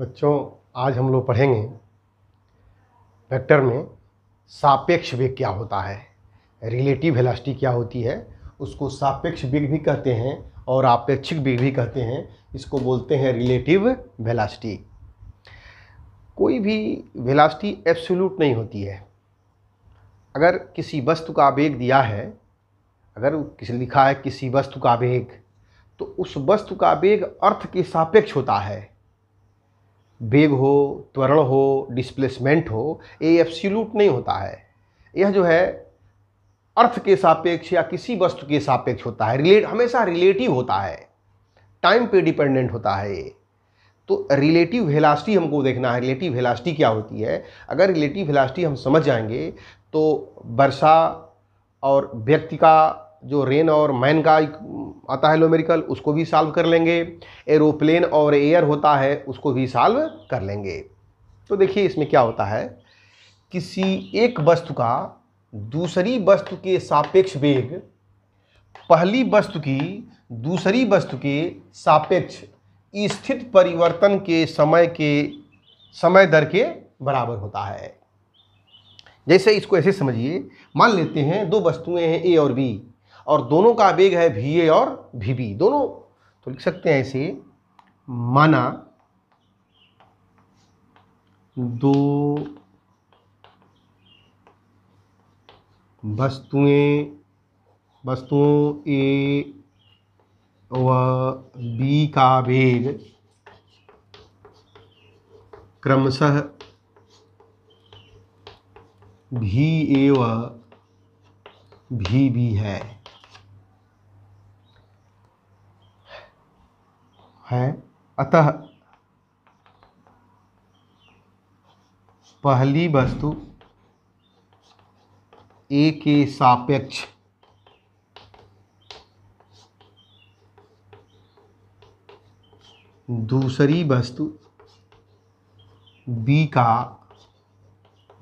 बच्चों आज हम लोग पढ़ेंगे वेक्टर में सापेक्ष वेग क्या होता है रिलेटिव वेलोसिटी क्या होती है उसको सापेक्ष वेग भी कहते हैं और आपेक्षिक वेग भी कहते हैं इसको बोलते हैं रिलेटिव वेलोसिटी कोई भी वेलोसिटी एब्सोल्यूट नहीं होती है अगर किसी वस्तु का वेग दिया है अगर किसी लिखा है किसी वस्तु का वेग तो उस वस्तु का वेग अर्थ के सापेक्ष होता है वेग हो त्वरण हो डिस्प्लेसमेंट हो ये एब्सोल्यूट नहीं होता है यह जो है अर्थ के सापेक्ष या किसी वस्तु के सापेक्ष होता है रिलेट हमेशा रिलेटिव होता है टाइम पे डिपेंडेंट होता है ये तो रिलेटिव वेलासिटी हमको देखना है रिलेटिव वेलासिटी क्या होती है अगर रिलेटिव वेलासिटी हम समझ जाएंगे तो वर्षा और व्यक्ति का जो रेन और मैन का mm, आता है लोमेरिकल उसको भी सॉल्व कर लेंगे एरोप्लेन और एयर होता है उसको भी सॉल्व कर लेंगे तो देखिए इसमें क्या होता है किसी एक वस्तु का दूसरी वस्तु के सापेक्ष वेग पहली वस्तु की दूसरी वस्तु के सापेक्ष स्थित परिवर्तन के समय के समय दर के बराबर होता है जैसे इसको ऐसे समझिए मान लेते हैं दो वस्तुएं हैं ए और बी और दोनों का आवेग है भी ए और भी बी दोनों तो लिख सकते हैं ऐसे माना दो वस्तुएं वस्तुओं ए व बी का वेग क्रमशः भी ए व भी बी है है अतः पहली वस्तु ए के सापेक्ष दूसरी वस्तु बी का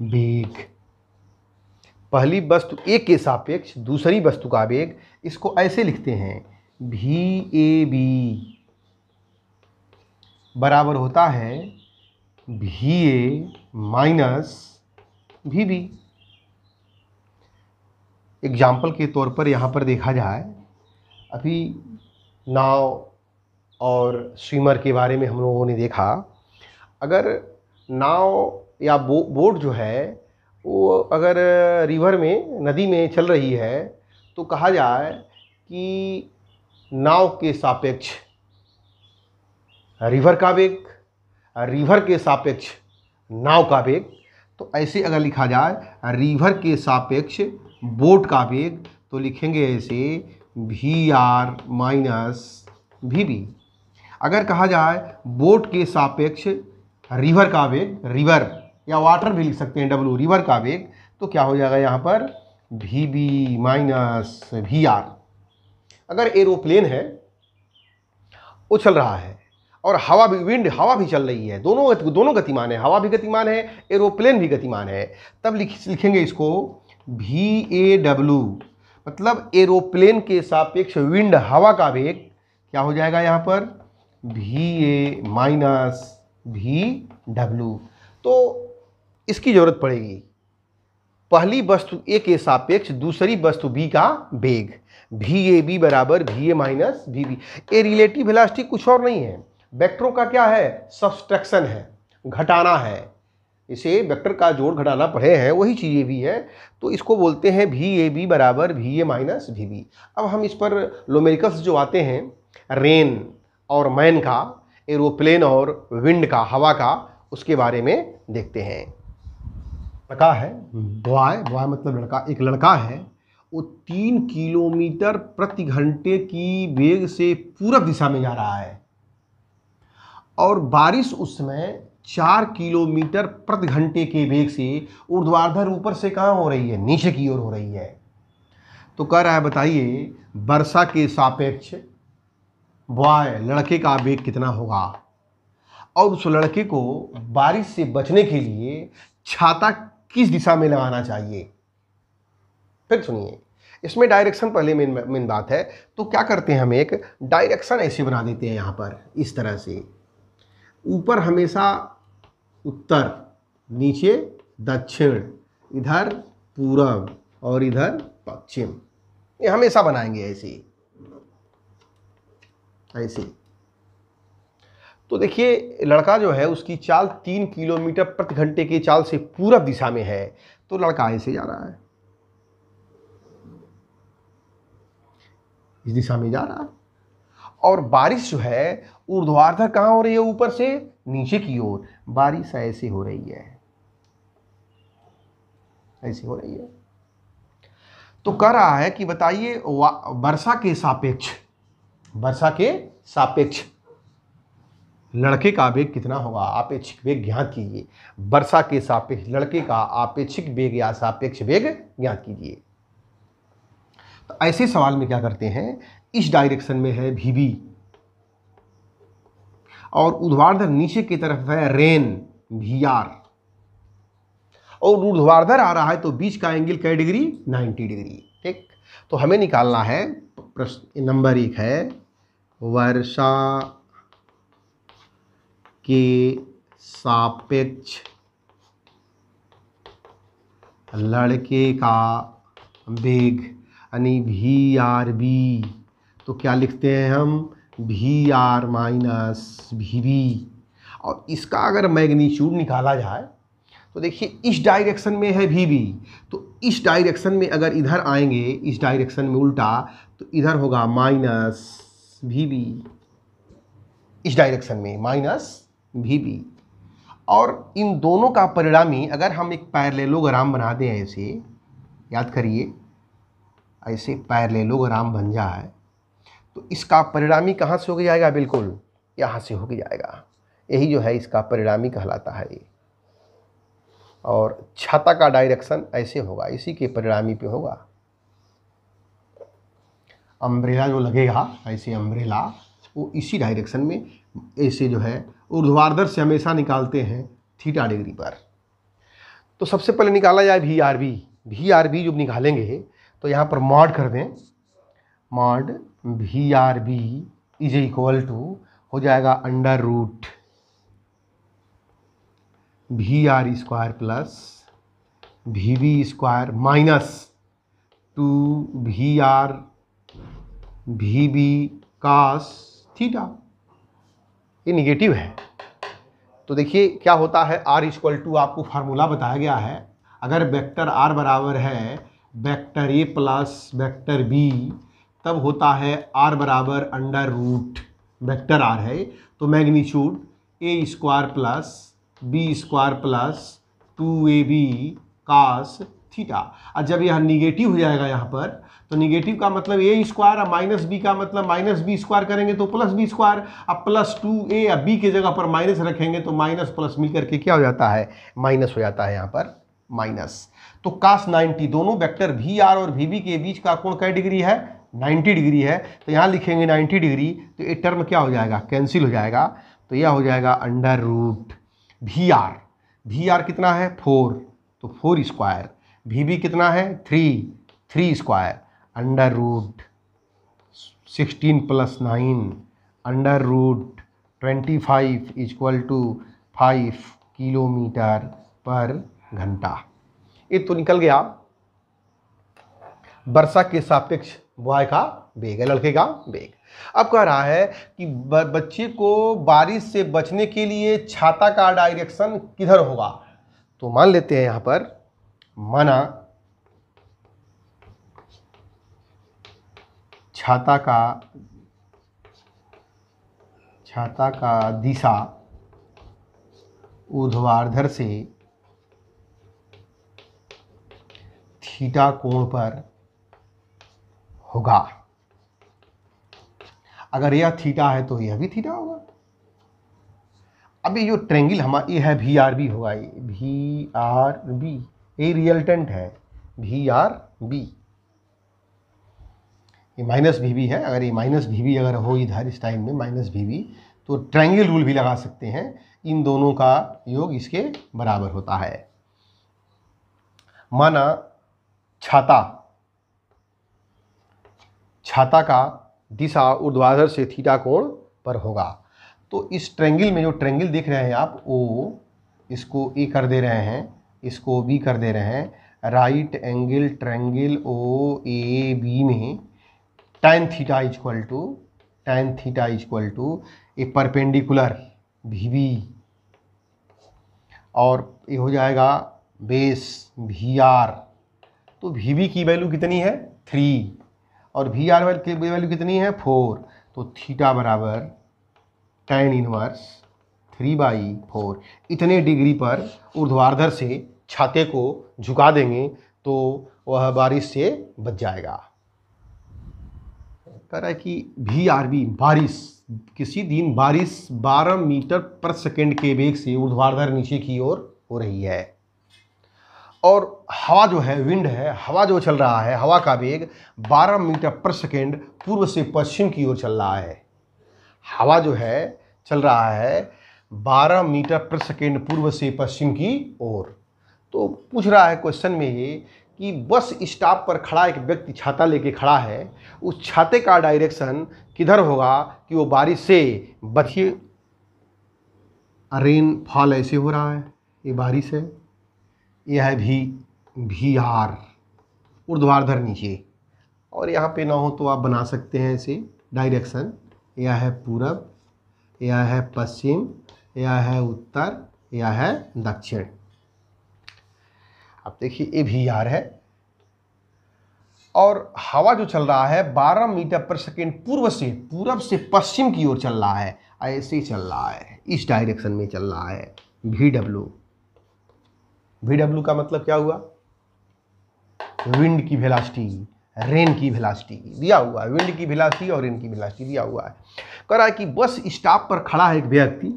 वेग पहली वस्तु ए के सापेक्ष दूसरी वस्तु का वेग इसको ऐसे लिखते हैं भी ए बी बराबर होता है V A minus V B example के तौर पर यहाँ पर देखा जाए अभी नाव और स्विमर के बारे में हम लोगों ने देखा अगर नाव या बो, बोट जो है वो अगर रिवर में नदी में चल रही है तो कहा जाए कि नाव के सापेक्ष रिवर का वेग रिवर के सापेक्ष नाव का वेग तो ऐसे अगर लिखा जाए रिवर के सापेक्ष बोट का वेग तो लिखेंगे ऐसे V R minus V B अगर कहा जाए बोट के सापेक्ष रिवर का वेग रिवर या वाटर भी लिख सकते हैं डब्लू रिवर का वेग तो क्या हो जाएगा यहाँ पर V B minus V R अगर एरोप्लेन है उछल रहा है और हवा भी विंड हवा भी चल रही है दोनों दोनों गतिमान है हवा भी गतिमान है एरोप्लेन भी गतिमान है तब लिख लिखेंगे इसको भी ए डब्लू मतलब एरोप्लेन के सापेक्ष विंड हवा का वेग क्या हो जाएगा यहाँ पर भी ए माइनस भी डब्लू तो इसकी ज़रूरत पड़ेगी पहली वस्तु ए के सापेक्ष दूसरी वस्तु बी का वेग भी ए बी बराबर V A minus V B A relative velocity कुछ और नहीं है वेक्टरों का क्या है सब्सट्रैक्शन है घटाना है इसे वेक्टर का जोड़ घटाना पड़े हैं वही चीज़ ये भी है तो इसको बोलते हैं भी ए बी बराबर V A minus V B अब हम इस पर लोमेरिकल्स जो आते हैं रेन और मैन का एरोप्लेन और विंड का हवा का उसके बारे में देखते हैं लड़का है बॉय बॉय मतलब लड़का एक लड़का है वो तीन किलोमीटर प्रति घंटे की वेग से पूरब दिशा में जा रहा है और बारिश उस समय चार किलोमीटर प्रति घंटे के वेग से ऊर्ध्वाधर ऊपर से कहाँ हो रही है नीचे की ओर हो रही है तो कह रहा है बताइए वर्षा के सापेक्ष बॉय लड़के का वेग कितना होगा और उस लड़के को बारिश से बचने के लिए छाता किस दिशा में लगाना चाहिए फिर सुनिए इसमें डायरेक्शन पहले मेन मेन बात है तो क्या करते हैं हम एक डायरेक्शन ऐसे बना देते हैं यहाँ पर इस तरह से ऊपर हमेशा उत्तर नीचे दक्षिण इधर पूरब और इधर पश्चिम ये हमेशा बनाएंगे ऐसे ऐसे तो देखिए लड़का जो है उसकी चाल तीन किलोमीटर प्रति घंटे की चाल से पूरब दिशा में है तो लड़का ऐसे जा रहा है इस दिशा में जा रहा है और बारिश जो है ऊर्ध्वाधर कहाँ हो रही है ऊपर से नीचे की ओर बारिश ऐसे हो रही है ऐसी हो रही है तो कह रहा है कि बताइए वर्षा के सापेक्ष वर्षा के सापेक्ष लड़के का वेग कितना होगा आपेक्षिक वेग ज्ञात कीजिए वर्षा के सापेक्ष लड़के का आपेक्षिक वेग या सापेक्ष वेग ज्ञात कीजिए तो ऐसे सवाल में क्या करते हैं इस डायरेक्शन में है भीबी और ऊर्ध्वाधर नीचे की तरफ है रेन भी आर और ऊर्ध्वाधर आ रहा है तो बीच का एंगल क्या डिग्री 90 डिग्री ठीक तो हमें निकालना है प्रश्न नंबर एक है वर्षा के सापेक्ष लड़के का वेग यानी भी आर बी तो क्या लिखते हैं हम V R minus V V और इसका अगर मैग्नीच्यूड निकाला जाए तो देखिए इस डायरेक्शन में है वी वी तो इस डायरेक्शन में अगर इधर आएंगे इस डायरेक्शन में उल्टा तो इधर होगा माइनस वी वी इस डायरेक्शन में माइनस वी वी और इन दोनों का परिणामी अगर हम एक पैरलेलोग्राम बना दें ऐसे याद करिए ऐसे पैरलेलोग्राम बन जाए तो इसका परिणामी कहाँ से हो जाएगा बिल्कुल यहाँ से हो जाएगा यही जो है इसका परिणामी कहलाता है और छाता का डायरेक्शन ऐसे होगा इसी के परिणामी पे होगा अम्ब्रेला जो लगेगा ऐसे अम्ब्रेला वो इसी डायरेक्शन में ऐसे जो है ऊर्ध्वाधर से हमेशा निकालते हैं थीटा डिग्री पर तो सबसे पहले निकाला जाए V R V V R B जब निकालेंगे तो यहाँ पर मॉड कर दें mod V R B is equal to हो जाएगा under root V R square plus V B square minus two V R V B cos theta ये निगेटिव है तो देखिए क्या होता है आर इक्वल टू आपको फार्मूला बताया गया है अगर वेक्टर आर बराबर है vector A plus vector B तब होता है आर बराबर अंडर रूट वेक्टर आर है तो magnitude A square plus B square plus two A B cos theta और जब यह निगेटिव हो जाएगा यहाँ पर तो निगेटिव का मतलब ए स्क्वायर और माइनस बी का मतलब माइनस बी स्क्वायर करेंगे तो प्लस बी स्क्वायर अब प्लस टू ए या बी के जगह पर माइनस रखेंगे तो माइनस प्लस मिल करके क्या हो जाता है माइनस हो जाता है यहाँ पर माइनस तो कास 90 दोनों वेक्टर भी आर और भी बी के बीच का कोण कैटेगरी डिग्री है 90 डिग्री है तो यहाँ लिखेंगे 90 डिग्री तो ये टर्म क्या हो जाएगा कैंसिल हो जाएगा तो यह हो जाएगा under root V R V R कितना है फोर तो फोर स्क्वायर वी बी कितना है three three square under root sixteen plus nine under root twenty five equal to five kilometre पर घंटा ये तो निकल गया वर्षा के सापेक्ष बॉय का बेग है लड़के का बेग अब कह रहा है कि बच्चे को बारिश से बचने के लिए छाता का डायरेक्शन किधर होगा तो मान लेते हैं यहां पर माना छाता का छाता का दिशा ऊर्ध्वाधर से थीटा कोण पर होगा अगर यह थीटा है तो यह भी थीटा होगा अभी जो ट्रेंगिल हमारी है भी आर बी होगा ये भी आर बी ये रियल्टेंट है भी आर बी ये माइनस भी भी है अगर ये माइनस भी भी अगर हो इधर इस टाइम में माइनस भी भी तो ट्रेंगिल रूल भी लगा सकते हैं इन दोनों का योग इसके बराबर होता है माना छाता छाता का दिशा ऊर्ध्वाधर से थीटा कोण पर होगा तो इस ट्रेंगिल में जो ट्रेंगल देख रहे हैं आप वो इसको ए कर दे रहे हैं इसको बी कर दे रहे हैं right angle triangle O A B में tan theta equal to tan theta is equal to A perpendicular V B और ये हो जाएगा बेस वी आर तो वी बी की वैल्यू कितनी है थ्री और वी आर वाल की वैल्यू कितनी है फोर तो थीटा बराबर tan inverse three by four इतने डिग्री पर ऊर्ध्वाधर से छाते को झुका देंगे तो वह बारिश से बच जाएगा कह रहा है कि वी आर बी बारिश किसी दिन बारिश 12 मीटर पर सेकेंड के वेग से ऊर्ध्वाधर नीचे की ओर हो रही है और हवा जो है विंड है हवा जो चल रहा है हवा का वेग 12 मीटर पर सेकेंड पूर्व से पश्चिम की ओर चल रहा है हवा जो है चल रहा है 12 मीटर पर सेकेंड पूर्व से पश्चिम की ओर तो पूछ रहा है क्वेश्चन में ये कि बस स्टॉप पर खड़ा एक व्यक्ति छाता लेके खड़ा है उस छाते का डायरेक्शन किधर होगा कि वो बारिश से बचिए रेन फॉल ऐसे हो रहा है ये बारिश है ये है भी भी आर ऊर्ध्वाधर नीचे और यहाँ पे ना हो तो आप बना सकते हैं इसे डायरेक्शन यह है पूरब यह है पश्चिम यह है उत्तर यह है दक्षिण आप देखिए ये भी आर है और हवा जो चल रहा है 12 मीटर पर सेकेंड पूर्व से पूरब से पश्चिम की ओर चल रहा है ऐसे ही चल रहा है इस डायरेक्शन में चल रहा है भी डब्ल्यू वी डब्ल्यू का मतलब क्या हुआ विंड की वेलासिटी रेन की वेलोसिटी दिया हुआ है विंड की वेलोसिटी और रेन की वेलोसिटी दिया हुआ है कह रहा है कि बस स्टॉप पर खड़ा है एक व्यक्ति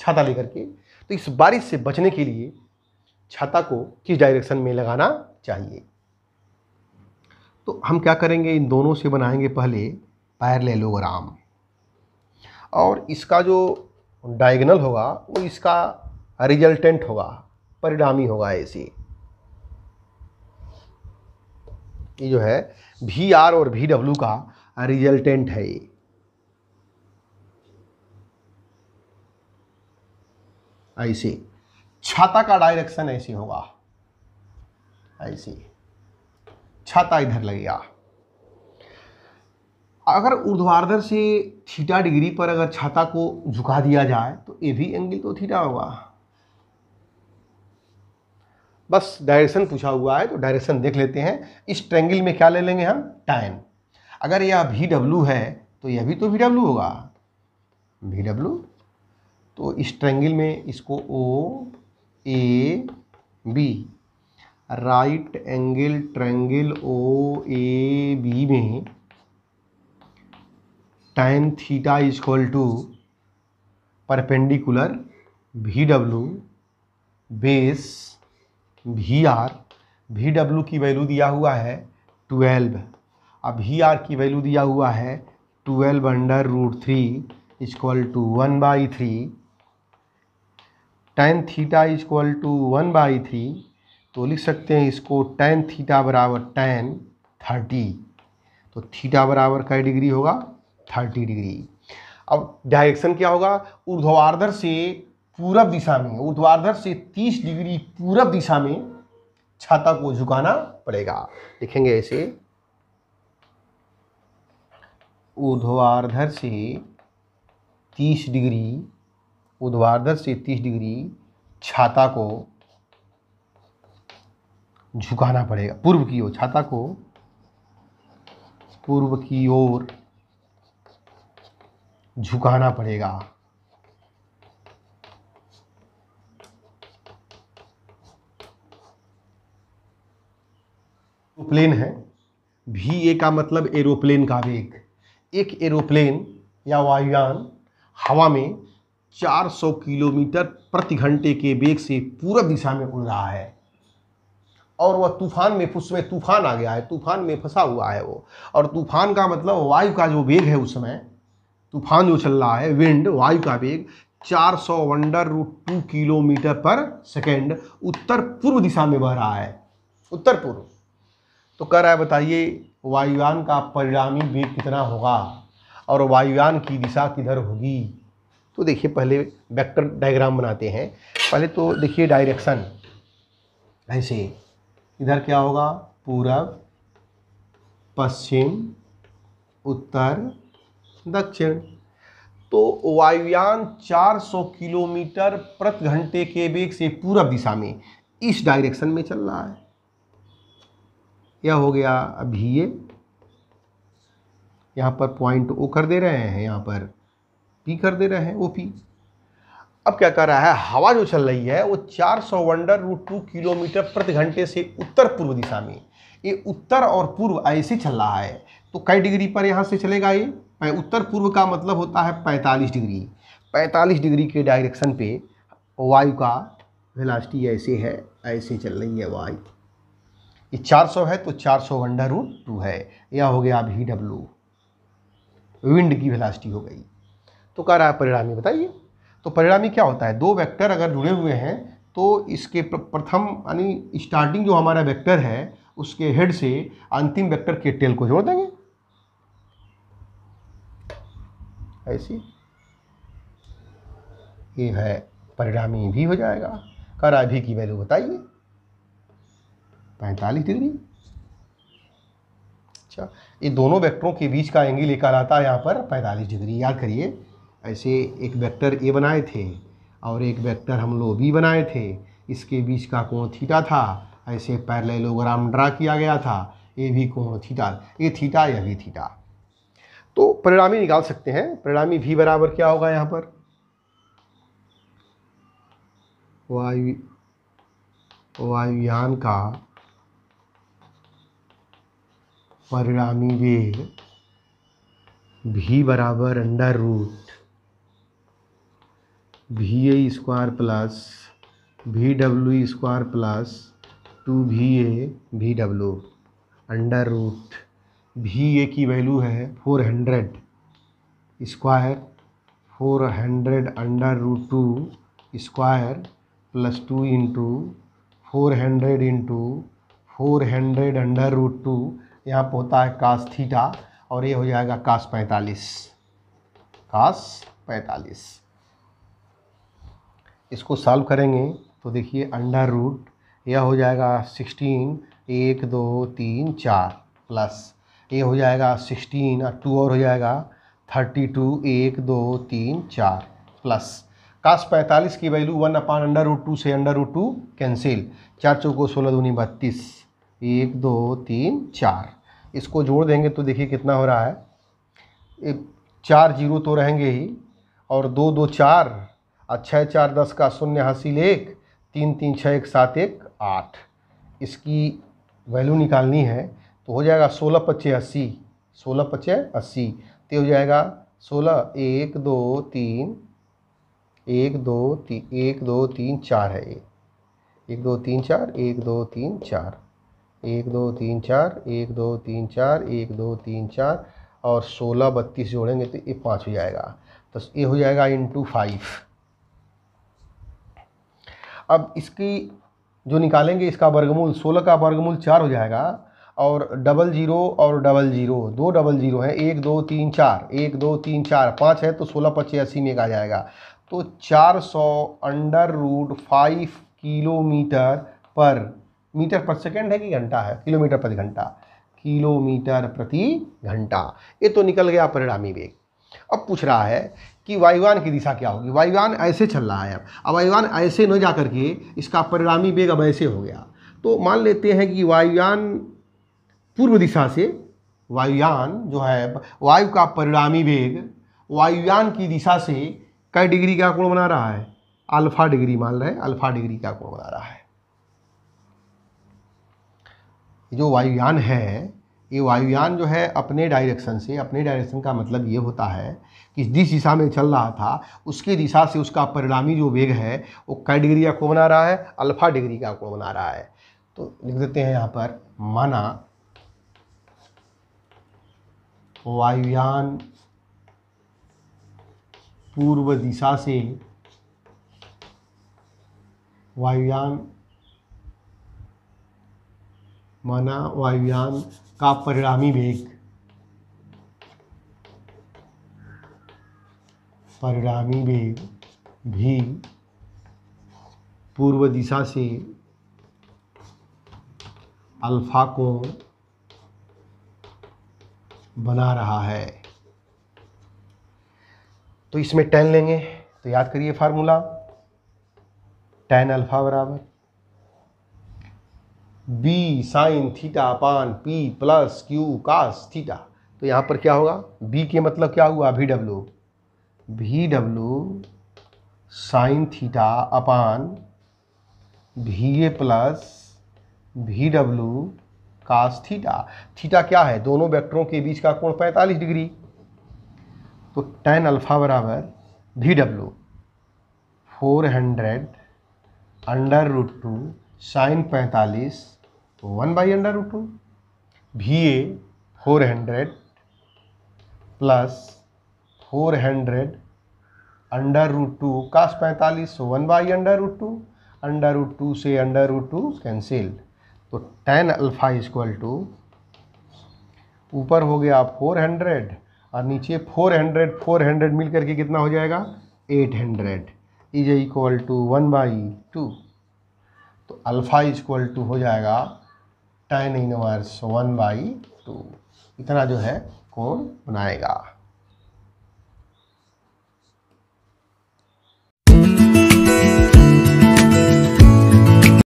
छाता लेकर के तो इस बारिश से बचने के लिए छाता को किस डायरेक्शन में लगाना चाहिए तो हम क्या करेंगे इन दोनों से बनाएंगे पहले पैरलेलोग्राम और इसका जो डायगनल होगा वो इसका रिजल्टेंट होगा परिणामी होगा ऐसी ये जो है भी आर और भी डब्ल्यू का रिजल्टेंट है ये छाता का डायरेक्शन ऐसे होगा ऐसे छाता इधर लगेगा अगर ऊर्ध्वाधर से थीटा डिग्री पर अगर छाता को झुका दिया जाए तो ये भी एंगल तो थीटा होगा बस डायरेक्शन पूछा हुआ है तो डायरेक्शन देख लेते हैं इस ट्रेंगल में क्या ले लेंगे हम टाइम अगर यह वी डब्ल्यू है तो यह भी तो वी डब्ल्यू होगा वी डब्ल्यू तो इस ट्रेंगल में इसको O A B right angle triangle O A B में time theta is equal to perpendicular V W base V R V W की वैल्यू दिया हुआ है ट्वेल्व अब वी आर की वैल्यू दिया हुआ है twelve under root three is equal to one by three tan theta is equal to one by three तो लिख सकते हैं इसको टेन थीटा बराबर टेन थर्टी तो थीटा बराबर कई डिग्री होगा थर्टी डिग्री अब डायरेक्शन क्या होगा ऊर्ध्वाधर से पूरब दिशा में ऊर्ध्वाधर से 30 डिग्री पूरब दिशा में छाता को झुकाना पड़ेगा लिखेंगे ऐसे ऊर्ध्वाधर से 30 डिग्री ऊर्ध्वाधर से 30 डिग्री छाता को झुकाना पड़ेगा पूर्व की ओर छाता को पूर्व की ओर झुकाना पड़ेगा प्लेन है भी ए का मतलब एरोप्लेन का वेग एक एरोप्लेन या वायुयान हवा में 400 किलोमीटर प्रति घंटे के वेग से पूरब दिशा में उड़ रहा है और वह तूफान में समय तूफान आ गया है तूफान में फंसा हुआ है वो और तूफान का मतलब वायु का जो वेग है उस समय तूफान जो चल रहा है विंड वायु का वेग 400 सौ वंडर रूट टू किलोमीटर पर सेकेंड उत्तर पूर्व दिशा में बह रहा है उत्तर पूर्व तो कह रहा है बताइए वायुयान का परिणामी वेग कितना होगा और वायुयान की दिशा किधर होगी तो देखिए पहले वेक्टर डायग्राम बनाते हैं पहले तो देखिए डायरेक्शन ऐसे इधर क्या होगा पूरब पश्चिम उत्तर दक्षिण तो वायुयान 400 किलोमीटर प्रति घंटे के वेग से पूरब दिशा में इस डायरेक्शन में चल रहा है यह हो गया अभी ये यहाँ पर पॉइंट ओ कर दे रहे हैं यहाँ पर पी कर दे रहे हैं ओ पी अब क्या कर रहा है हवा जो चल रही है वो चार सौ वंडर रूट टू किलोमीटर प्रति घंटे से उत्तर पूर्व दिशा में ये उत्तर और पूर्व ऐसे चल रहा है तो कई डिग्री पर यहाँ से चलेगा ये उत्तर पूर्व का मतलब होता है पैंतालीस डिग्री पैंतालीस डिग्री के डायरेक्शन पे वायु का वेलासिटी ऐसे है ऐसे चल रही है वायु ये 400 है तो 400 सौ अंडर रूट टू है यह हो गया वी डब्लू विंड की वेलासिटी हो गई तो कह रहा है परिणामी बताइए तो परिणामी क्या होता है दो वेक्टर अगर जुड़े हुए हैं तो इसके प्रथम यानी स्टार्टिंग जो हमारा वेक्टर है उसके हेड से अंतिम वेक्टर के टेल को जोड़ देंगे ऐसी ये है परिणामी भी हो जाएगा कर अभी की वैल्यू बताइए पैंतालीस डिग्री अच्छा ये दोनों वेक्टरों के बीच का एंगल एक आता है यहाँ पर पैंतालीस डिग्री याद करिए ऐसे एक वेक्टर ए बनाए थे और एक वेक्टर हम लोग बी बनाए थे इसके बीच का कोण थीटा था ऐसे पैरलेलोग्राम ड्रा किया गया था ए भी कोण थीटा ये थीटा या भी थीटा तो परिणामी निकाल सकते हैं परिणामी भी बराबर क्या होगा यहाँ पर वायु वायुयान का परिणामी वेग भी बराबर under root V A square plus V W square plus two V A भी डब्ल्यू अंडर रूट भी ए की वैल्यू है four hundred square four hundred under root two square plus two into four hundred into four hundred under root two यहाँ पर होता है कास theta और ये हो जाएगा कास पैंतालीस कास पैंतालीस इसको सॉल्व करेंगे तो देखिए अंडर रूट यह हो जाएगा सिक्सटीन एक दो तीन चार प्लस ये हो जाएगा सिक्सटीन और टू और हो जाएगा थर्टी टू एक दो तीन चार प्लस कास पैंतालीस की value one upon under root two से अंडर रूट टू कैंसिल चार चौको सोलह दूनी बत्तीस एक दो तीन चार इसको जोड़ देंगे तो देखिए कितना हो रहा है चार जीरो तो रहेंगे ही और दो दो चार और छः चार दस का शून्य हासिल एक तीन तीन छः एक सात एक आठ इसकी वैल्यू निकालनी है तो हो जाएगा सोलह पच्चे अस्सी सोलह पच्चे अस्सी तो हो जाएगा सोलह एक दो तीन एक दो तीन एक दो तीन चार है ये एक दो तीन चार एक दो तीन चार एक दो तीन चार एक दो तीन चार एक दो तीन चार और सोलह बत्तीस जोड़ेंगे तो ये पाँच हो जाएगा तो ये हो जाएगा इंटू फाइव अब इसकी जो निकालेंगे इसका वर्गमूल सोलह का वर्गमूल चार हो जाएगा और डबल जीरो और डबल जीरो दो डबल जीरो हैं एक दो तीन चार एक दो तीन चार पाँच है तो सोलह पचासी में एक आ जाएगा तो चार सौ अंडर रूट फाइव किलोमीटर पर मीटर पर सेकेंड है कि घंटा है किलोमीटर प्रति घंटा किलोमीटर प्रति घंटा ये तो निकल गया परिणामी वेग अब पूछ रहा है कि वायुयान की दिशा क्या होगी वायुयान ऐसे चल रहा है अब अब वायुयान ऐसे न जा करके इसका परिणामी वेग अब ऐसे हो गया तो मान लेते हैं कि वायुयान पूर्व दिशा से वायुयान जो है वायु का परिणामी वेग वायुयान की दिशा से कई डिग्री का कोण बना रहा है अल्फ़ा डिग्री मान रहे हैं अल्फ़ा डिग्री का कोण बना रहा है जो वायुयान है ये वायुयान जो है अपने डायरेक्शन से अपने डायरेक्शन का मतलब ये होता है कि जिस दिशा में चल रहा था उसके दिशा से उसका परिणामी जो वेग है वो कै डिग्री का कोण बना रहा है अल्फा डिग्री का कोण बना रहा है तो लिख देते हैं यहाँ पर माना वायुयान पूर्व दिशा से वायुयान माना वायुयान का परिणामी वेग परिणामी वेग भी पूर्व दिशा से अल्फा को बना रहा है तो इसमें टेन लेंगे तो याद करिए फार्मूला टेन अल्फ़ा बराबर B sin theta upon P plus Q cos theta तो यहाँ पर क्या होगा बी के मतलब क्या हुआ भी डब्ल्यू भी W sign theta upon V A plus V W cos theta theta क्या है दोनों वेक्टरों के बीच का कोण 45 डिग्री तो टेन अल्फा बराबर V W four hundred under root two sin पैंतालीस one by under root two V A four hundred plus four hundred under root two cos पैंतालीस one by under root two under root two से under root two cancel तो tan alpha equal to ऊपर हो गया आप four hundred और नीचे four hundred four hundred मिल करके कितना हो जाएगा eight hundred is equal to one by two तो अल्फ़ा इक्वल टू हो जाएगा tan inverse one by two इतना जो है कोण बनाएगा